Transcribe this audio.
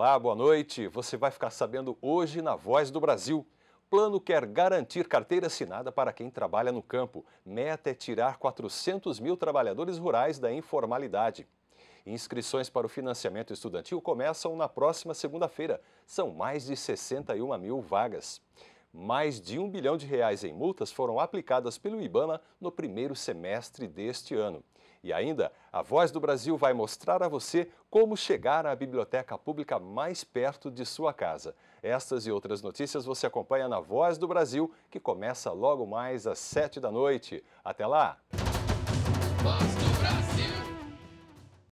Olá, boa noite. Você vai ficar sabendo hoje na Voz do Brasil. Plano quer garantir carteira assinada para quem trabalha no campo. Meta é tirar 400 mil trabalhadores rurais da informalidade. Inscrições para o financiamento estudantil começam na próxima segunda-feira. São mais de 61 mil vagas. Mais de um bilhão de reais em multas foram aplicadas pelo IBAMA no primeiro semestre deste ano. E ainda, a Voz do Brasil vai mostrar a você como chegar à biblioteca pública mais perto de sua casa. Estas e outras notícias você acompanha na Voz do Brasil, que começa logo mais às sete da noite. Até lá!